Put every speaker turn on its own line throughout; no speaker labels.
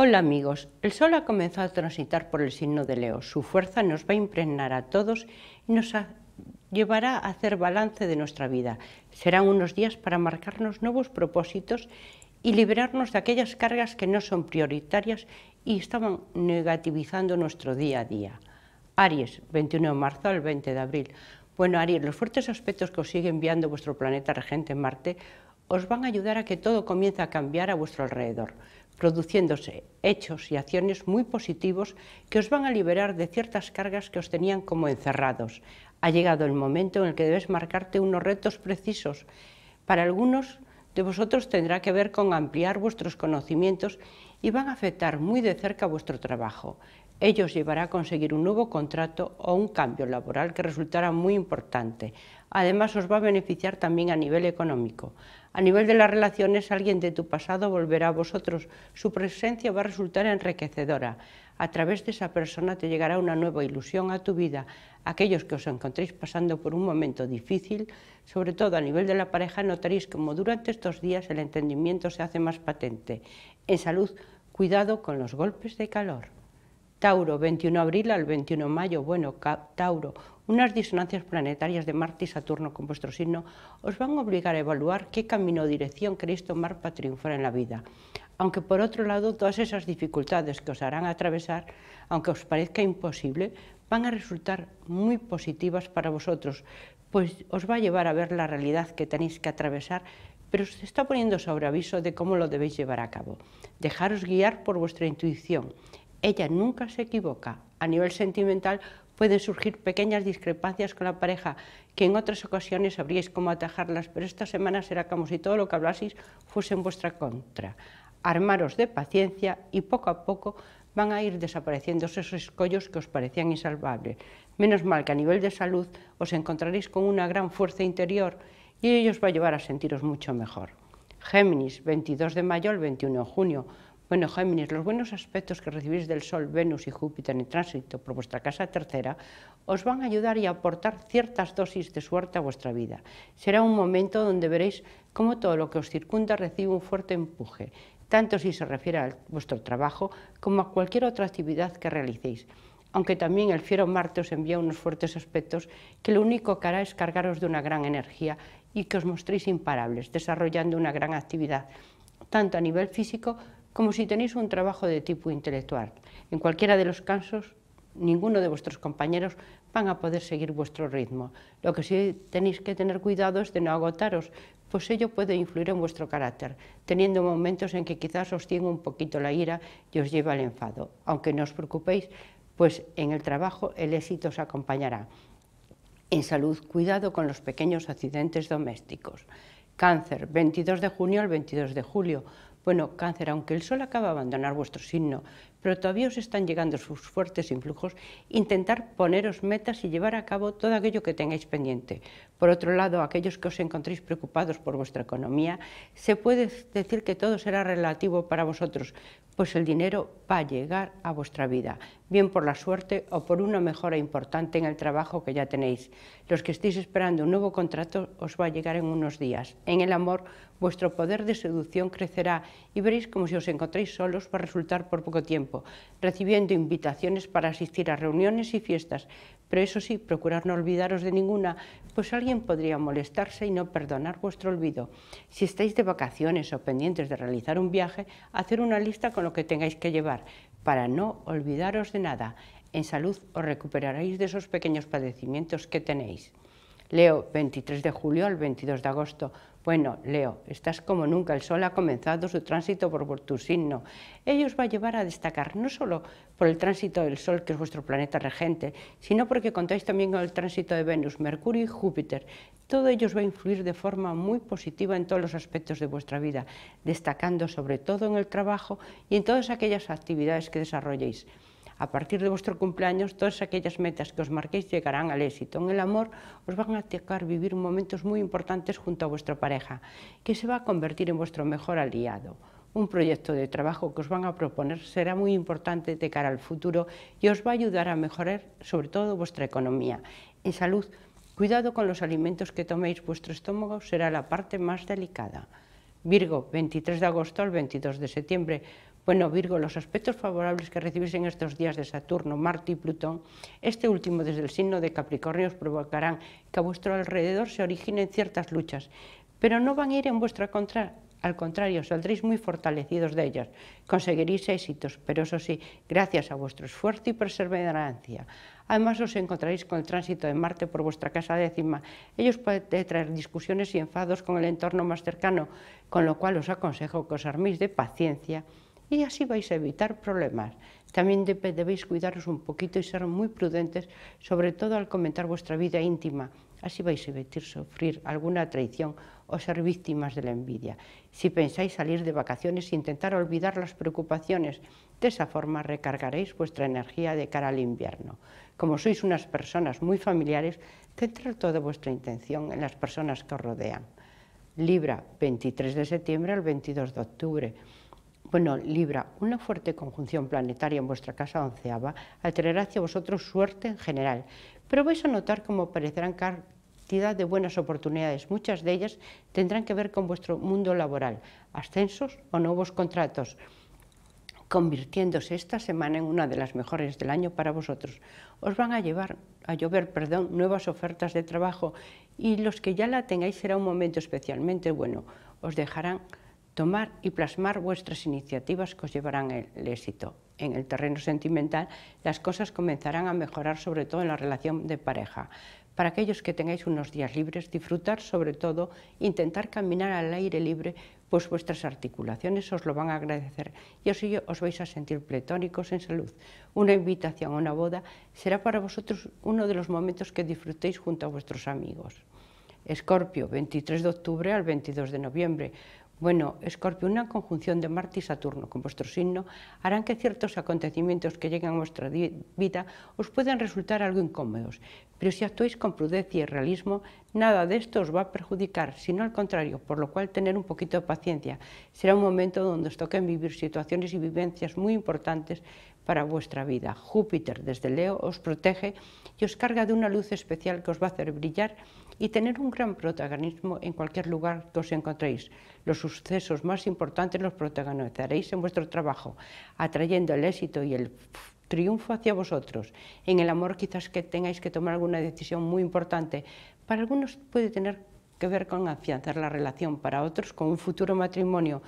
Hola amigos, el Sol ha comenzado a transitar por el signo de Leo. Su fuerza nos va a impregnar a todos y nos llevará a hacer balance de nuestra vida. Serán unos días para marcarnos nuevos propósitos y liberarnos de aquellas cargas que no son prioritarias y estaban negativizando nuestro día a día. Aries, 21 de marzo al 20 de abril. Bueno, Aries, los fuertes aspectos que os sigue enviando vuestro planeta regente Marte os van a ayudar a que todo comience a cambiar a vuestro alrededor, produciéndose hechos y acciones muy positivos que os van a liberar de ciertas cargas que os tenían como encerrados. Ha llegado el momento en el que debes marcarte unos retos precisos. Para algunos de vosotros tendrá que ver con ampliar vuestros conocimientos y van a afectar muy de cerca vuestro trabajo. Ello os llevará a conseguir un nuevo contrato o un cambio laboral que resultará muy importante. Además, os va a beneficiar también a nivel económico. A nivel de las relaciones, alguien de tu pasado volverá a vosotros. Su presencia va a resultar enriquecedora. A través de esa persona te llegará una nueva ilusión a tu vida. Aquellos que os encontréis pasando por un momento difícil, sobre todo a nivel de la pareja, notaréis como durante estos días el entendimiento se hace más patente. En salud, cuidado con los golpes de calor. Tauro, 21 de abril al 21 de mayo. Bueno, Tauro, unas disonancias planetarias de Marte y Saturno con vuestro signo os van a obligar a evaluar qué camino o dirección queréis tomar para triunfar en la vida. Aunque por otro lado, todas esas dificultades que os harán atravesar, aunque os parezca imposible, van a resultar muy positivas para vosotros, pues os va a llevar a ver la realidad que tenéis que atravesar pero os está poniendo sobre aviso de cómo lo debéis llevar a cabo. Dejaros guiar por vuestra intuición ella nunca se equivoca. A nivel sentimental pueden surgir pequeñas discrepancias con la pareja que en otras ocasiones sabríais cómo atajarlas, pero esta semana será como si todo lo que hablaseis fuese en vuestra contra. Armaros de paciencia y poco a poco van a ir desapareciendo esos escollos que os parecían insalvables. Menos mal que a nivel de salud os encontraréis con una gran fuerza interior y ello os va a llevar a sentiros mucho mejor. Géminis, 22 de mayo al 21 de junio bueno, Géminis, los buenos aspectos que recibís del Sol, Venus y Júpiter en tránsito por vuestra casa tercera os van a ayudar y a aportar ciertas dosis de suerte a vuestra vida. Será un momento donde veréis cómo todo lo que os circunda recibe un fuerte empuje, tanto si se refiere a vuestro trabajo como a cualquier otra actividad que realicéis aunque también el fiero Marte os envía unos fuertes aspectos que lo único que hará es cargaros de una gran energía y que os mostréis imparables, desarrollando una gran actividad, tanto a nivel físico como si tenéis un trabajo de tipo intelectual. En cualquiera de los casos, ninguno de vuestros compañeros van a poder seguir vuestro ritmo. Lo que sí tenéis que tener cuidado es de no agotaros, pues ello puede influir en vuestro carácter, teniendo momentos en que quizás os tiene un poquito la ira y os lleva al enfado. Aunque no os preocupéis, pues en el trabajo el éxito os acompañará. En salud, cuidado con los pequeños accidentes domésticos. Cáncer, 22 de junio al 22 de julio. Bueno, cáncer, aunque el sol acaba de abandonar vuestro signo, pero todavía os están llegando sus fuertes influjos, intentar poneros metas y llevar a cabo todo aquello que tengáis pendiente. Por otro lado, aquellos que os encontréis preocupados por vuestra economía, se puede decir que todo será relativo para vosotros, pues el dinero va a llegar a vuestra vida bien por la suerte o por una mejora importante en el trabajo que ya tenéis. Los que estéis esperando un nuevo contrato os va a llegar en unos días. En el amor, vuestro poder de seducción crecerá y veréis como si os encontréis solos va a resultar por poco tiempo, recibiendo invitaciones para asistir a reuniones y fiestas, pero eso sí, procurar no olvidaros de ninguna, pues alguien podría molestarse y no perdonar vuestro olvido. Si estáis de vacaciones o pendientes de realizar un viaje, hacer una lista con lo que tengáis que llevar, para no olvidaros de nada. En salud os recuperaréis de esos pequeños padecimientos que tenéis. Leo, 23 de julio al 22 de agosto. Bueno, Leo, estás como nunca, el sol ha comenzado su tránsito por, tu signo. Ellos os va a llevar a destacar no solo por el tránsito del sol, que es vuestro planeta regente, sino porque contáis también con el tránsito de Venus, Mercurio y Júpiter. Todo ello va a influir de forma muy positiva en todos los aspectos de vuestra vida, destacando sobre todo en el trabajo y en todas aquellas actividades que desarrolléis. A partir de vuestro cumpleaños, todas aquellas metas que os marquéis llegarán al éxito. En el amor os van a tocar vivir momentos muy importantes junto a vuestra pareja, que se va a convertir en vuestro mejor aliado. Un proyecto de trabajo que os van a proponer será muy importante de cara al futuro y os va a ayudar a mejorar sobre todo vuestra economía. En salud, cuidado con los alimentos que toméis, vuestro estómago será la parte más delicada. Virgo, 23 de agosto al 22 de septiembre, bueno, Virgo, los aspectos favorables que recibís en estos días de Saturno, Marte y Plutón, este último desde el signo de Capricornio os provocarán que a vuestro alrededor se originen ciertas luchas, pero no van a ir en vuestra contra, al contrario, saldréis muy fortalecidos de ellas, conseguiréis éxitos, pero eso sí, gracias a vuestro esfuerzo y perseverancia. Además, os encontraréis con el tránsito de Marte por vuestra casa décima. Ellos pueden traer discusiones y enfados con el entorno más cercano, con lo cual os aconsejo que os arméis de paciencia y así vais a evitar problemas. También debéis cuidaros un poquito y ser muy prudentes, sobre todo al comentar vuestra vida íntima. Así vais a evitar sufrir alguna traición o ser víctimas de la envidia. Si pensáis salir de vacaciones, intentar olvidar las preocupaciones. De esa forma recargaréis vuestra energía de cara al invierno. Como sois unas personas muy familiares, centrar toda vuestra intención en las personas que os rodean. Libra, 23 de septiembre al 22 de octubre. Bueno, Libra, una fuerte conjunción planetaria en vuestra casa onceava atraerá hacia vosotros suerte en general, pero vais a notar cómo aparecerán cantidad de buenas oportunidades, muchas de ellas tendrán que ver con vuestro mundo laboral, ascensos o nuevos contratos convirtiéndose esta semana en una de las mejores del año para vosotros. Os van a llevar a llover, perdón, nuevas ofertas de trabajo y los que ya la tengáis será un momento especialmente bueno. Os dejarán tomar y plasmar vuestras iniciativas que os llevarán el éxito. En el terreno sentimental, las cosas comenzarán a mejorar, sobre todo en la relación de pareja. Para aquellos que tengáis unos días libres, disfrutar sobre todo, intentar caminar al aire libre, pues vuestras articulaciones os lo van a agradecer y así os vais a sentir pletónicos en salud. Una invitación a una boda será para vosotros uno de los momentos que disfrutéis junto a vuestros amigos. Escorpio, 23 de octubre al 22 de noviembre. Bueno, Escorpio, una conjunción de Marte y Saturno con vuestro signo harán que ciertos acontecimientos que lleguen a vuestra vida os puedan resultar algo incómodos, pero si actuáis con prudencia y realismo, nada de esto os va a perjudicar, sino al contrario, por lo cual tener un poquito de paciencia. Será un momento donde os toquen vivir situaciones y vivencias muy importantes para vuestra vida. Júpiter desde Leo os protege y os carga de una luz especial que os va a hacer brillar y tener un gran protagonismo en cualquier lugar que os encontréis. Los sucesos más importantes los protagonizaréis en vuestro trabajo, atrayendo el éxito y el triunfo hacia vosotros. En el amor quizás que tengáis que tomar alguna decisión muy importante. Para algunos puede tener que ver con afianzar la relación, para otros con un futuro matrimonio,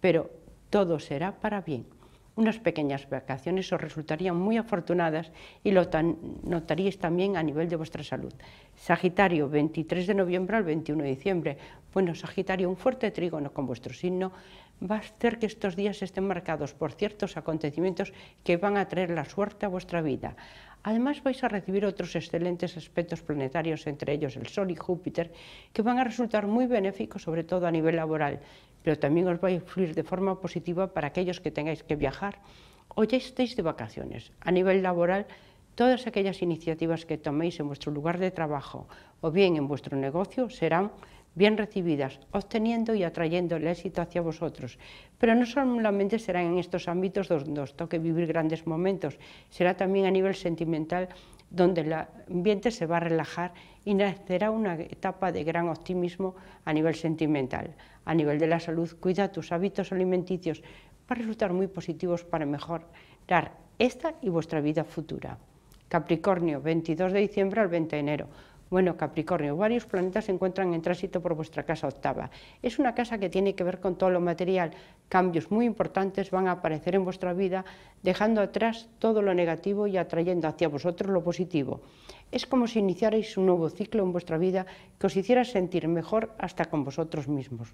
pero todo será para bien unas pequeñas vacaciones os resultarían muy afortunadas y lo notaríais también a nivel de vuestra salud. Sagitario, 23 de noviembre al 21 de diciembre. Bueno, Sagitario, un fuerte trígono con vuestro signo va a hacer que estos días estén marcados por ciertos acontecimientos que van a traer la suerte a vuestra vida. Además vais a recibir otros excelentes aspectos planetarios, entre ellos el Sol y Júpiter, que van a resultar muy benéficos, sobre todo a nivel laboral pero también os va a influir de forma positiva para aquellos que tengáis que viajar o ya estéis de vacaciones. A nivel laboral, todas aquellas iniciativas que toméis en vuestro lugar de trabajo o bien en vuestro negocio serán bien recibidas, obteniendo y atrayendo el éxito hacia vosotros. Pero no solamente serán en estos ámbitos donde os toque vivir grandes momentos, será también a nivel sentimental donde el ambiente se va a relajar y nacerá una etapa de gran optimismo a nivel sentimental. A nivel de la salud, cuida tus hábitos alimenticios, para resultar muy positivos para mejorar esta y vuestra vida futura. Capricornio, 22 de diciembre al 20 de enero bueno, Capricornio, varios planetas se encuentran en tránsito por vuestra casa octava. Es una casa que tiene que ver con todo lo material. Cambios muy importantes van a aparecer en vuestra vida, dejando atrás todo lo negativo y atrayendo hacia vosotros lo positivo. Es como si iniciarais un nuevo ciclo en vuestra vida que os hiciera sentir mejor hasta con vosotros mismos.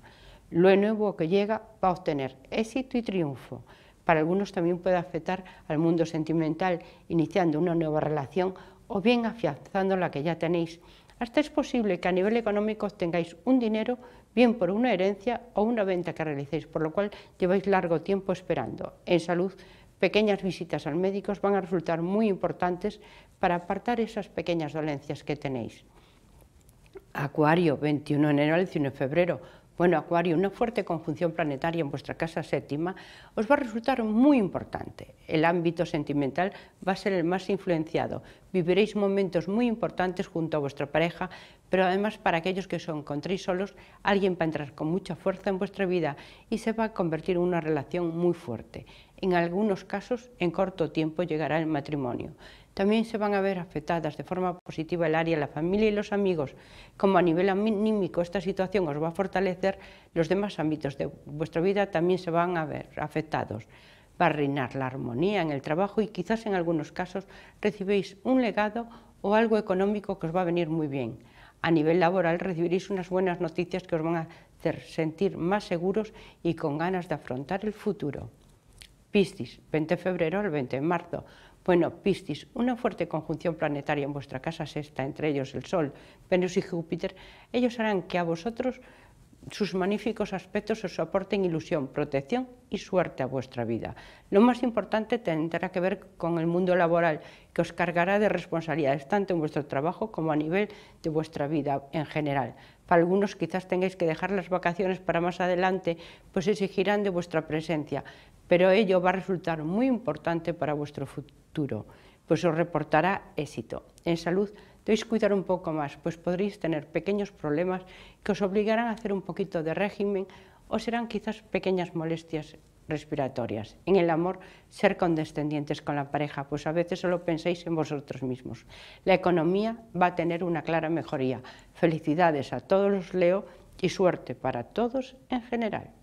Lo nuevo que llega va a obtener éxito y triunfo. Para algunos también puede afectar al mundo sentimental, iniciando una nueva relación o bien afianzando la que ya tenéis. Hasta es posible que a nivel económico tengáis un dinero bien por una herencia o una venta que realicéis, por lo cual lleváis largo tiempo esperando. En salud, pequeñas visitas al médico van a resultar muy importantes para apartar esas pequeñas dolencias que tenéis. Acuario, 21 de enero al 19 de febrero bueno, Acuario, una fuerte conjunción planetaria en vuestra casa séptima os va a resultar muy importante. El ámbito sentimental va a ser el más influenciado. Viviréis momentos muy importantes junto a vuestra pareja, pero además para aquellos que os encontréis solos, alguien va a entrar con mucha fuerza en vuestra vida y se va a convertir en una relación muy fuerte. En algunos casos, en corto tiempo llegará el matrimonio también se van a ver afectadas de forma positiva el área, la familia y los amigos, como a nivel anímico esta situación os va a fortalecer, los demás ámbitos de vuestra vida también se van a ver afectados. Va a reinar la armonía en el trabajo y quizás en algunos casos recibéis un legado o algo económico que os va a venir muy bien. A nivel laboral recibiréis unas buenas noticias que os van a hacer sentir más seguros y con ganas de afrontar el futuro. Piscis, 20 de febrero al 20 de marzo. Bueno, Piscis, una fuerte conjunción planetaria en vuestra casa sexta, entre ellos el Sol, Venus y Júpiter, ellos harán que a vosotros sus magníficos aspectos os aporten ilusión, protección y suerte a vuestra vida. Lo más importante tendrá que ver con el mundo laboral, que os cargará de responsabilidades tanto en vuestro trabajo como a nivel de vuestra vida en general. Para algunos quizás tengáis que dejar las vacaciones para más adelante, pues exigirán de vuestra presencia, pero ello va a resultar muy importante para vuestro futuro pues os reportará éxito. En salud debéis cuidar un poco más, pues podréis tener pequeños problemas que os obligarán a hacer un poquito de régimen o serán quizás pequeñas molestias respiratorias. En el amor, ser condescendientes con la pareja, pues a veces solo pensáis en vosotros mismos. La economía va a tener una clara mejoría. Felicidades a todos los Leo y suerte para todos en general.